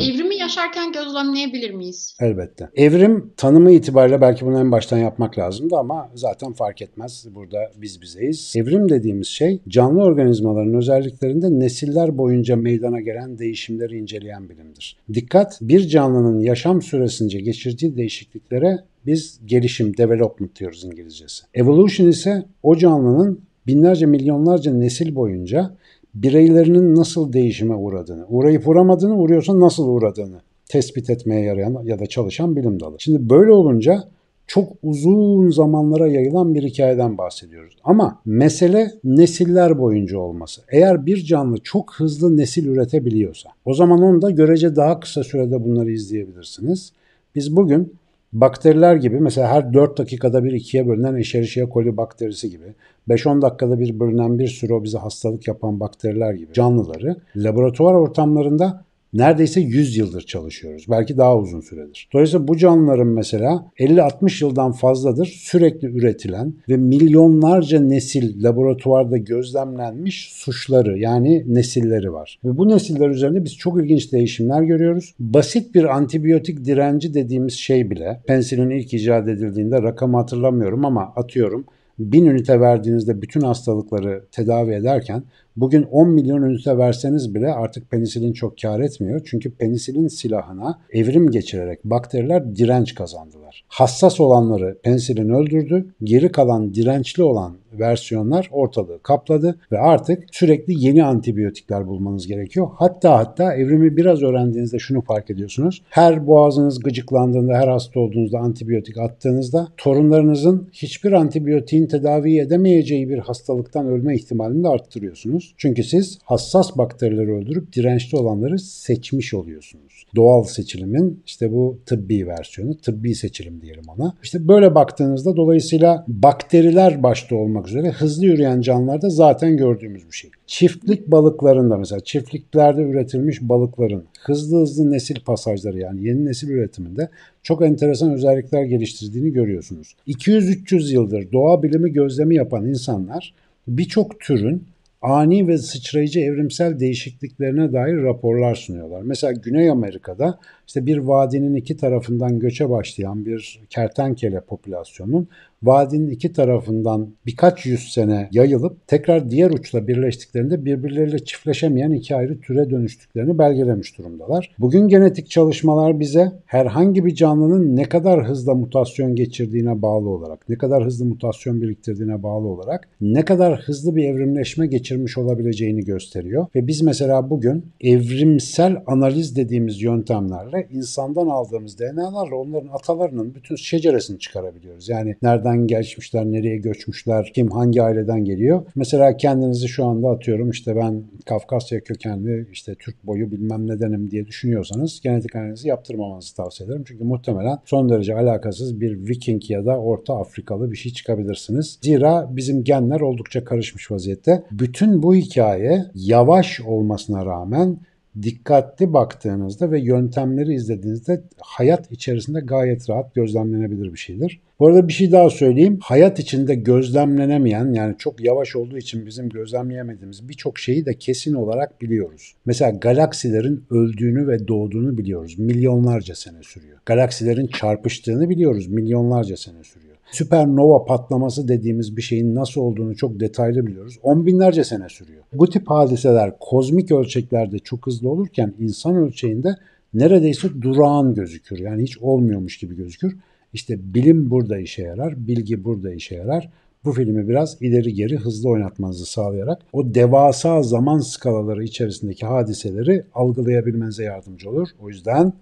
Evrimi yaşarken gözlemleyebilir miyiz? Elbette. Evrim tanımı itibariyle belki bunu en baştan yapmak lazımdı ama zaten fark etmez. Burada biz bizeyiz. Evrim dediğimiz şey canlı organizmaların özelliklerinde nesiller boyunca meydana gelen değişimleri inceleyen bilimdir. Dikkat bir canlının yaşam süresince geçirdiği değişikliklere biz gelişim, development diyoruz İngilizcesi. Evolution ise o canlının binlerce milyonlarca nesil boyunca bireylerinin nasıl değişime uğradığını, uğrayıp uğramadığını, uğruyorsa nasıl uğradığını tespit etmeye yarayan ya da çalışan bilim dalı. Şimdi böyle olunca çok uzun zamanlara yayılan bir hikayeden bahsediyoruz. Ama mesele nesiller boyunca olması. Eğer bir canlı çok hızlı nesil üretebiliyorsa o zaman onu da görece daha kısa sürede bunları izleyebilirsiniz. Biz bugün Bakteriler gibi mesela her 4 dakikada bir ikiye bölünen Escherichia coli bakterisi gibi 5-10 dakikada bir bölünen bir sürü o bize hastalık yapan bakteriler gibi canlıları laboratuvar ortamlarında neredeyse 100 yıldır çalışıyoruz. Belki daha uzun süredir. Dolayısıyla bu canlıların mesela 50-60 yıldan fazladır sürekli üretilen ve milyonlarca nesil laboratuvarda gözlemlenmiş suçları yani nesilleri var. Ve bu nesiller üzerinde biz çok ilginç değişimler görüyoruz. Basit bir antibiyotik direnci dediğimiz şey bile pensilin ilk icat edildiğinde rakamı hatırlamıyorum ama atıyorum bin ünite verdiğinizde bütün hastalıkları tedavi ederken Bugün 10 milyon ünite verseniz bile artık penisilin çok kar etmiyor. Çünkü penisilin silahına evrim geçirerek bakteriler direnç kazandılar. Hassas olanları penisilin öldürdü. Geri kalan dirençli olan versiyonlar ortalığı kapladı ve artık sürekli yeni antibiyotikler bulmanız gerekiyor. Hatta hatta evrimi biraz öğrendiğinizde şunu fark ediyorsunuz. Her boğazınız gıcıklandığında, her hasta olduğunuzda antibiyotik attığınızda torunlarınızın hiçbir antibiyotiğin tedavi edemeyeceği bir hastalıktan ölme ihtimalini de arttırıyorsunuz oluyorsunuz. Çünkü siz hassas bakterileri öldürüp dirençli olanları seçmiş oluyorsunuz. Doğal seçilimin işte bu tıbbi versiyonu, tıbbi seçilim diyelim ona. İşte böyle baktığınızda dolayısıyla bakteriler başta olmak üzere hızlı yürüyen canlılarda zaten gördüğümüz bir şey. Çiftlik balıklarında mesela çiftliklerde üretilmiş balıkların hızlı hızlı nesil pasajları yani yeni nesil üretiminde çok enteresan özellikler geliştirdiğini görüyorsunuz. 200-300 yıldır doğa bilimi gözlemi yapan insanlar birçok türün ani ve sıçrayıcı evrimsel değişikliklerine dair raporlar sunuyorlar. Mesela Güney Amerika'da işte bir vadinin iki tarafından göçe başlayan bir kertenkele popülasyonun vadinin iki tarafından birkaç yüz sene yayılıp tekrar diğer uçla birleştiklerinde birbirleriyle çiftleşemeyen iki ayrı türe dönüştüklerini belgelemiş durumdalar. Bugün genetik çalışmalar bize herhangi bir canlının ne kadar hızla mutasyon geçirdiğine bağlı olarak, ne kadar hızlı mutasyon biriktirdiğine bağlı olarak ne kadar hızlı bir evrimleşme geçirmiş olabileceğini gösteriyor. Ve biz mesela bugün evrimsel analiz dediğimiz yöntemlerle insandan aldığımız DNA'larla onların atalarının bütün şeceresini çıkarabiliyoruz. Yani nereden nereden geçmişler, nereye göçmüşler, kim hangi aileden geliyor. Mesela kendinizi şu anda atıyorum işte ben Kafkasya kökenli işte Türk boyu bilmem nedenim diye düşünüyorsanız genetik analizi yaptırmamanızı tavsiye ederim. Çünkü muhtemelen son derece alakasız bir Viking ya da Orta Afrikalı bir şey çıkabilirsiniz. Zira bizim genler oldukça karışmış vaziyette. Bütün bu hikaye yavaş olmasına rağmen dikkatli baktığınızda ve yöntemleri izlediğinizde hayat içerisinde gayet rahat gözlemlenebilir bir şeydir. Bu arada bir şey daha söyleyeyim. Hayat içinde gözlemlenemeyen yani çok yavaş olduğu için bizim gözlemleyemediğimiz birçok şeyi de kesin olarak biliyoruz. Mesela galaksilerin öldüğünü ve doğduğunu biliyoruz. Milyonlarca sene sürüyor. Galaksilerin çarpıştığını biliyoruz. Milyonlarca sene sürüyor. Süpernova patlaması dediğimiz bir şeyin nasıl olduğunu çok detaylı biliyoruz. On binlerce sene sürüyor. Bu tip hadiseler kozmik ölçeklerde çok hızlı olurken insan ölçeğinde neredeyse durağan gözükür. Yani hiç olmuyormuş gibi gözükür. İşte bilim burada işe yarar, bilgi burada işe yarar. Bu filmi biraz ileri geri hızlı oynatmanızı sağlayarak o devasa zaman skalaları içerisindeki hadiseleri algılayabilmenize yardımcı olur. O yüzden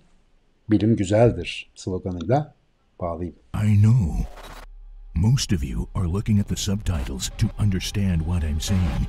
bilim güzeldir sloganıyla bağlayayım. I know. Most of you are looking at the subtitles to understand what I'm saying.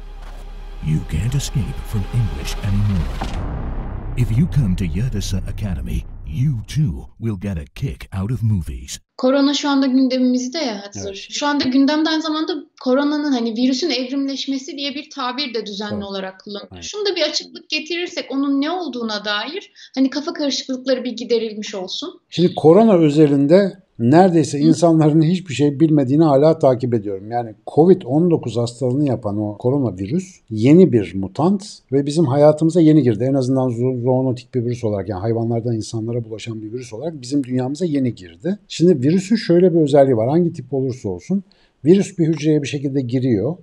You can't escape from English anymore. If you come to Yadasa Academy, you too will get a kick out of movies. Korona şu anda gündemimizde ya Hatzor. Evet. Şu anda gündemde aynı zamanda koronanın hani virüsün evrimleşmesi diye bir tabir de düzenli Doğru. olarak kullanılıyor. Aynen. Şunu da bir açıklık getirirsek onun ne olduğuna dair hani kafa karışıklıkları bir giderilmiş olsun. Şimdi korona özelinde neredeyse insanların hiçbir şey bilmediğini hala takip ediyorum. Yani Covid-19 hastalığını yapan o koronavirüs yeni bir mutant ve bizim hayatımıza yeni girdi. En azından zoonotik bir virüs olarak yani hayvanlardan insanlara bulaşan bir virüs olarak bizim dünyamıza yeni girdi. Şimdi virüsün şöyle bir özelliği var. Hangi tip olursa olsun virüs bir hücreye bir şekilde giriyor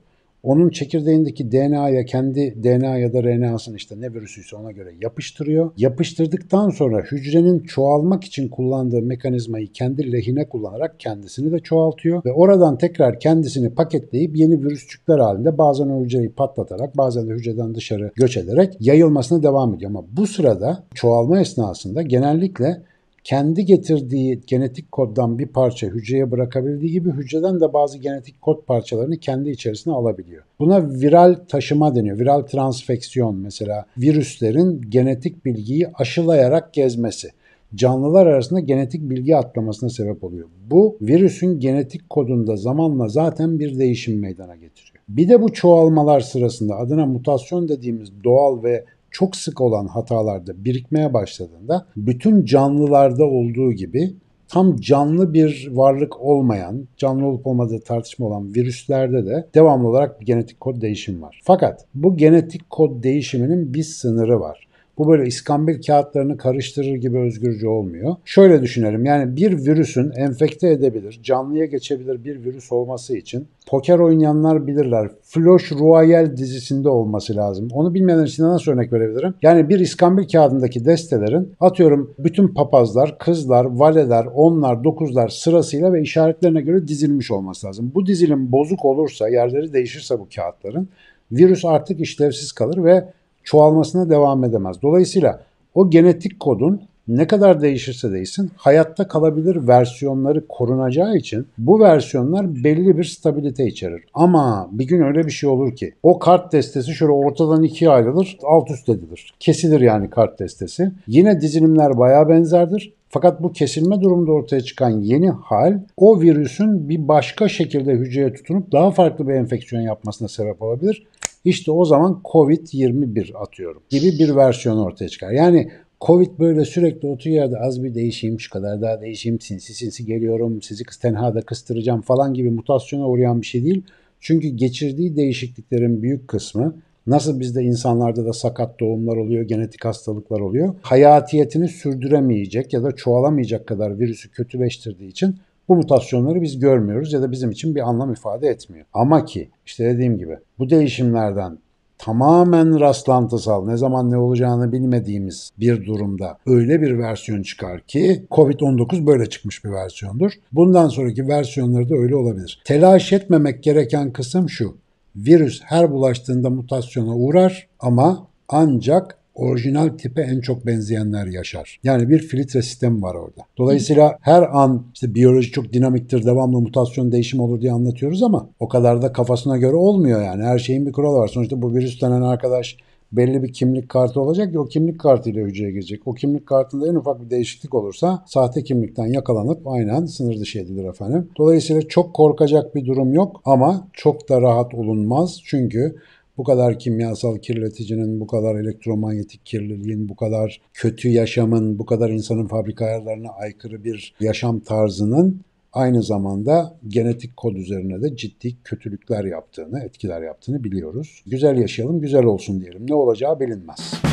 onun çekirdeğindeki DNA'ya kendi DNA ya da RNA'sını işte ne virüsüyse ona göre yapıştırıyor. Yapıştırdıktan sonra hücrenin çoğalmak için kullandığı mekanizmayı kendi lehine kullanarak kendisini de çoğaltıyor ve oradan tekrar kendisini paketleyip yeni virüsçükler halinde bazen o hücreyi patlatarak bazen de hücreden dışarı göç ederek yayılmasına devam ediyor. Ama bu sırada çoğalma esnasında genellikle kendi getirdiği genetik koddan bir parça hücreye bırakabildiği gibi hücreden de bazı genetik kod parçalarını kendi içerisine alabiliyor. Buna viral taşıma deniyor. Viral transfeksiyon mesela virüslerin genetik bilgiyi aşılayarak gezmesi canlılar arasında genetik bilgi atlamasına sebep oluyor. Bu virüsün genetik kodunda zamanla zaten bir değişim meydana getiriyor. Bir de bu çoğalmalar sırasında adına mutasyon dediğimiz doğal ve çok sık olan hatalarda birikmeye başladığında bütün canlılarda olduğu gibi tam canlı bir varlık olmayan, canlı olup olmadığı tartışma olan virüslerde de devamlı olarak bir genetik kod değişimi var. Fakat bu genetik kod değişiminin bir sınırı var. Bu böyle iskambil kağıtlarını karıştırır gibi özgürce olmuyor. Şöyle düşünelim yani bir virüsün enfekte edebilir, canlıya geçebilir bir virüs olması için poker oynayanlar bilirler. Flush Royal dizisinde olması lazım. Onu bilmeyenler için nasıl örnek verebilirim? Yani bir iskambil kağıdındaki destelerin atıyorum bütün papazlar, kızlar, valeler, onlar, dokuzlar sırasıyla ve işaretlerine göre dizilmiş olması lazım. Bu dizilim bozuk olursa, yerleri değişirse bu kağıtların virüs artık işlevsiz kalır ve çoğalmasına devam edemez. Dolayısıyla o genetik kodun ne kadar değişirse değişsin hayatta kalabilir versiyonları korunacağı için bu versiyonlar belli bir stabilite içerir. Ama bir gün öyle bir şey olur ki o kart destesi şöyle ortadan ikiye ayrılır alt üst edilir. Kesilir yani kart destesi. Yine dizilimler baya benzerdir. Fakat bu kesilme durumunda ortaya çıkan yeni hal o virüsün bir başka şekilde hücreye tutunup daha farklı bir enfeksiyon yapmasına sebep olabilir işte o zaman Covid-21 atıyorum gibi bir versiyon ortaya çıkar. Yani Covid böyle sürekli oturuyor yerde az bir değişeyim şu kadar daha değişeyim sinsi sinsi geliyorum sizi tenhada kıstıracağım falan gibi mutasyona uğrayan bir şey değil. Çünkü geçirdiği değişikliklerin büyük kısmı Nasıl bizde insanlarda da sakat doğumlar oluyor, genetik hastalıklar oluyor. Hayatiyetini sürdüremeyecek ya da çoğalamayacak kadar virüsü kötüleştirdiği için bu mutasyonları biz görmüyoruz ya da bizim için bir anlam ifade etmiyor. Ama ki işte dediğim gibi bu değişimlerden tamamen rastlantısal, ne zaman ne olacağını bilmediğimiz bir durumda öyle bir versiyon çıkar ki COVID-19 böyle çıkmış bir versiyondur. Bundan sonraki versiyonları da öyle olabilir. Telaş etmemek gereken kısım şu. Virüs her bulaştığında mutasyona uğrar ama ancak orijinal tipe en çok benzeyenler yaşar. Yani bir filtre sistemi var orada. Dolayısıyla her an işte biyoloji çok dinamiktir, devamlı mutasyon değişim olur diye anlatıyoruz ama o kadar da kafasına göre olmuyor yani. Her şeyin bir kuralı var. Sonuçta bu virüs denen arkadaş belli bir kimlik kartı olacak ki o kimlik kartıyla hücreye girecek. O kimlik kartında en ufak bir değişiklik olursa sahte kimlikten yakalanıp aynen sınır dışı edilir efendim. Dolayısıyla çok korkacak bir durum yok ama çok da rahat olunmaz. Çünkü bu kadar kimyasal kirleticinin, bu kadar elektromanyetik kirliliğin, bu kadar kötü yaşamın, bu kadar insanın fabrika ayarlarına aykırı bir yaşam tarzının aynı zamanda genetik kod üzerine de ciddi kötülükler yaptığını, etkiler yaptığını biliyoruz. Güzel yaşayalım, güzel olsun diyelim. Ne olacağı bilinmez.